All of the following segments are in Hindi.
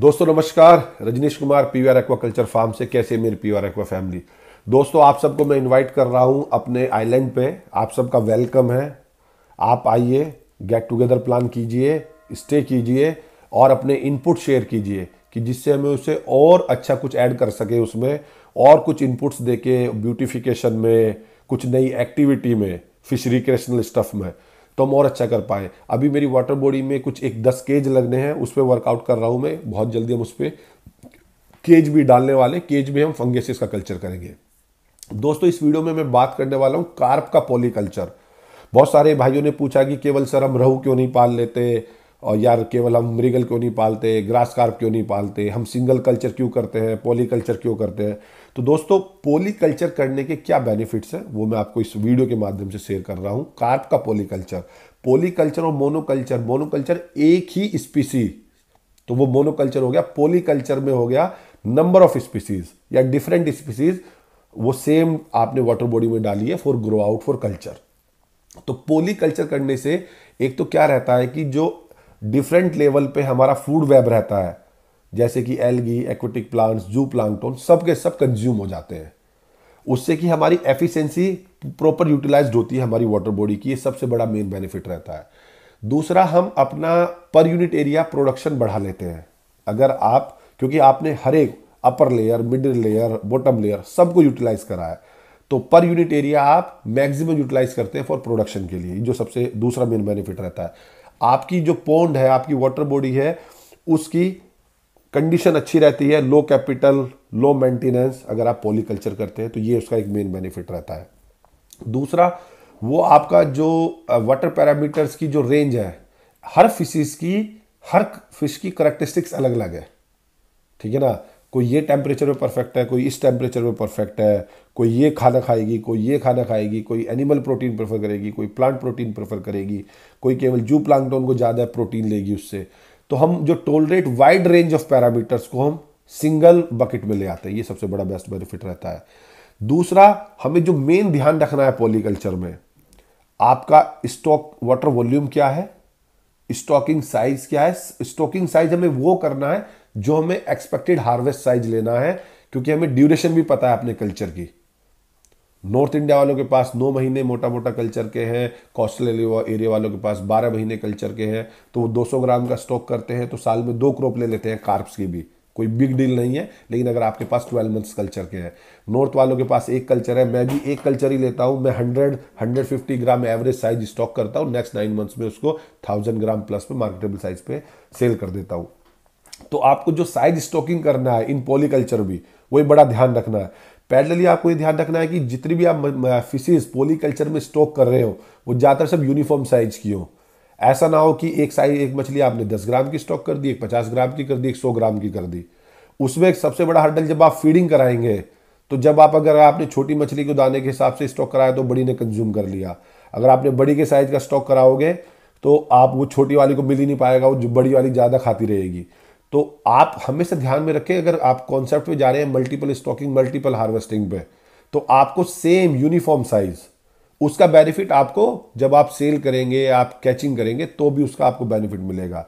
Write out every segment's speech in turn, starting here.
दोस्तों नमस्कार Rajneesh Kumar P aqua culture farm से कैसे मेरी आर एक्वा फैमिली दोस्तों आप सबको मैं इनवाइट कर रहा हूं अपने आइलैंड पे आप सबका वेलकम है आप आइए गेट टुगेदर प्लान कीजिए स्टे कीजिए और अपने इनपुट शेयर कीजिए कि जिससे हमें उसे और अच्छा कुछ ऐड कर सके उसमें और कुछ इनपुट्स दे के ब्यूटिफिकेशन में कुछ नई एक्टिविटी में फिशरी क्रेशनल स्टफ में तो हम और अच्छा कर पाए अभी मेरी वाटर बॉडी में कुछ एक दस केज लगने हैं उस पर वर्कआउट कर रहा हूँ मैं बहुत जल्दी हम उस पर केज भी डालने वाले केज में हम फंगेसिस का कल्चर करेंगे दोस्तों इस वीडियो में मैं बात करने वाला हूँ कार्प का पोली कल्चर बहुत सारे भाइयों ने पूछा कि केवल सर हम रहू क्यों नहीं पाल लेते और यार केवल हम मृगल क्यों नहीं पालते ग्रास कार्प क्यों नहीं पालते हम सिंगल कल्चर क्यों करते हैं पोली कल्चर क्यों करते हैं तो दोस्तों पोली कल्चर करने के क्या बेनिफिट्स हैं वो मैं आपको इस वीडियो के माध्यम से शेयर कर रहा हूँ कार्प का पोली कल्चर पोली कल्चर और मोनोकल्चर मोनोकल्चर एक ही स्पीसी तो वो मोनोकल्चर हो गया पोली कल्चर में हो गया नंबर ऑफ स्पीसीज या डिफरेंट स्पीसीज वो सेम आपने वाटर बॉडी में डाली है for grow out for culture तो पोली कल्चर करने से एक तो क्या रहता है कि जो डिफरेंट लेवल पे हमारा फूड वेब रहता है जैसे कि एलगी एक्वेटिक प्लांट्स जू प्लांटोन सब के सब कंज्यूम हो जाते हैं उससे कि हमारी एफिशिएंसी प्रॉपर यूटिलाइज होती है हमारी वाटर बॉडी की ये सबसे बड़ा मेन बेनिफिट रहता है दूसरा हम अपना पर यूनिट एरिया प्रोडक्शन बढ़ा लेते हैं अगर आप क्योंकि आपने हर एक upper layer middle layer bottom layer सबको यूटिलाइज करा है तो पर यूनिट एरिया आप मैक्सिमम यूटिलाइज करते हैं फॉर प्रोडक्शन के लिए जो सबसे दूसरा मेन बेनिफिट रहता है आपकी जो पोंड है आपकी वाटर बॉडी है उसकी कंडीशन अच्छी रहती है लो कैपिटल लो मेंटेनेंस अगर आप पॉलीकल्चर करते हैं तो ये उसका एक मेन बेनिफिट रहता है दूसरा वो आपका जो वाटर पैरामीटर्स की जो रेंज है हर फिशेस की हर फिश की करेक्टरिस्टिक्स अलग अलग है ठीक है ना कोई ये टेम्परेचर में परफेक्ट है कोई इस टेम्परेचर में परफेक्ट है कोई ये खाना खाएगी कोई ये खाना खाएगी कोई एनिमल प्रोटीन प्रेफर करेगी कोई प्लांट प्रोटीन प्रेफर करेगी कोई केवल जू प्लांकटोन को ज़्यादा प्रोटीन लेगी उससे तो हम जो tolerate wide range of parameters को हम सिंगल बकेट में ले आते हैं ये सबसे बड़ा बेस्ट बेनिफिट रहता है दूसरा हमें जो मेन ध्यान रखना है पॉलीकल्चर में आपका स्टॉक वाटर वॉल्यूम क्या है स्टॉकिंग साइज क्या है स्टॉकिंग साइज हमें वो करना है जो हमें एक्सपेक्टेड हार्वेस्ट साइज लेना है क्योंकि हमें ड्यूरेशन भी पता है अपने कल्चर की नॉर्थ इंडिया वालों के पास नौ महीने मोटा मोटा कल्चर के हैं कोस्टल एरिया वालों के पास बारह महीने कल्चर के हैं तो वो दो ग्राम का स्टॉक करते हैं तो साल में दो क्रॉप ले लेते हैं कार्प्स की भी कोई बिग डील नहीं है लेकिन अगर आपके पास ट्वेल्व मंथ्स कल्चर के हैं नॉर्थ वालों के पास एक कल्चर है मैं भी एक कल्चर ही लेता हूँ मैं hundred hundred fifty gram average size stock करता हूँ नेक्स्ट नाइन मंथ्स में उसको थाउजेंड ग्राम प्लस पे मार्केटेबल साइज पे सेल कर देता हूँ तो आपको जो साइज स्टॉकिंग करना है इन पॉलीकल्चर भी वही बड़ा ध्यान रखना है पैरेलली आपको ये ध्यान रखना है कि जितनी भी आप फिशेज पोलीकल्चर में स्टॉक कर रहे हो वो ज़्यादातर सब यूनिफॉर्म साइज की हो ऐसा ना हो कि एक साइज एक मछली आपने दस ग्राम की स्टॉक कर दी एक पचास ग्राम की कर दी एक सौ ग्राम की कर दी उसमें एक सबसे बड़ा हर्डल जब आप फीडिंग कराएंगे तो जब आप अगर आपने छोटी मछली को दाने के हिसाब से स्टॉक कराया तो बड़ी ने कंज्यूम कर लिया अगर आपने बड़ी के साइज का स्टॉक कराओगे तो आप वो छोटी वाली को मिल ही नहीं पाएगा वो बड़ी वाली ज़्यादा खाती रहेगी तो आप हमेशा ध्यान में रखें अगर आप कॉन्सेप्ट में जा रहे हैं मल्टीपल स्टॉकिंग मल्टीपल हार्वेस्टिंग पे तो आपको सेम यूनिफॉर्म साइज़ उसका बेनिफिट आपको जब आप सेल करेंगे आप कैचिंग करेंगे तो भी उसका आपको बेनिफिट मिलेगा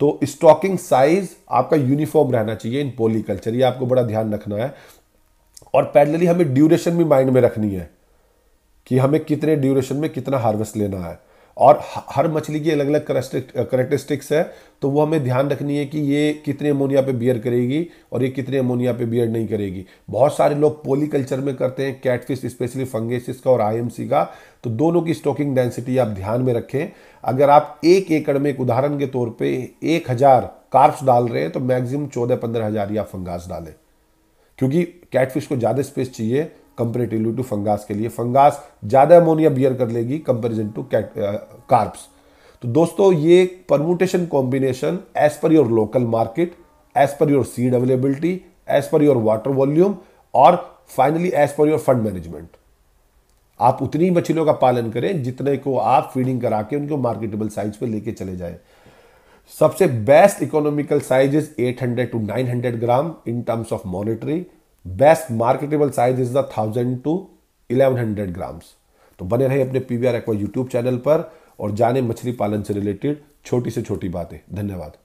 तो स्टॉकिंग साइज आपका यूनिफॉर्म रहना चाहिए इन पोलिकल्चर ये आपको बड़ा ध्यान रखना है और पैरेलली हमें ड्यूरेशन भी माइंड में रखनी है कि हमें कितने ड्यूरेशन में कितना हार्वेस्ट लेना है और हर मछली की अलग अलग करेक्टरिस्टिक्स है तो वो हमें ध्यान रखनी है कि ये कितने अमोनिया पे बियर करेगी और ये कितने अमोनिया पे बियर नहीं करेगी बहुत सारे लोग पोलीकल्चर में करते हैं कैटफिश स्पेशली फंगेसिस का और आईएमसी का तो दोनों की स्टॉकिंग डेंसिटी आप ध्यान में रखें अगर आप एक एकड़ में एक उदाहरण के तौर पर एक हज़ार कार्प्स डाल रहे हैं तो मैक्सिमम चौदह पंद्रह हज़ार या फंगास डालें क्योंकि कैटफिश को ज़्यादा स्पेस चाहिए कंपेरेटिवली टू फंगास के लिए फंगास ज़्यादा अमोनिया बियर कर लेगी कंपेरिजन टू कार्ब्स तो दोस्तों ये permutation combination as per your local market as per your seed availability as per your water volume और finally as per your fund management आप उतनी मछलियों का पालन करें जितने को आप फीडिंग करा के उनको मार्केटेबल साइज पे लेके चले जाए सबसे best economical size is hundred to hundred gram in terms of monetary best marketable size is the thousand to eleven hundred grams तो बने रहे अपने P V R aqua YouTube channel पर और जाने मछली पालन से रिलेटेड छोटी से छोटी बातें धन्यवाद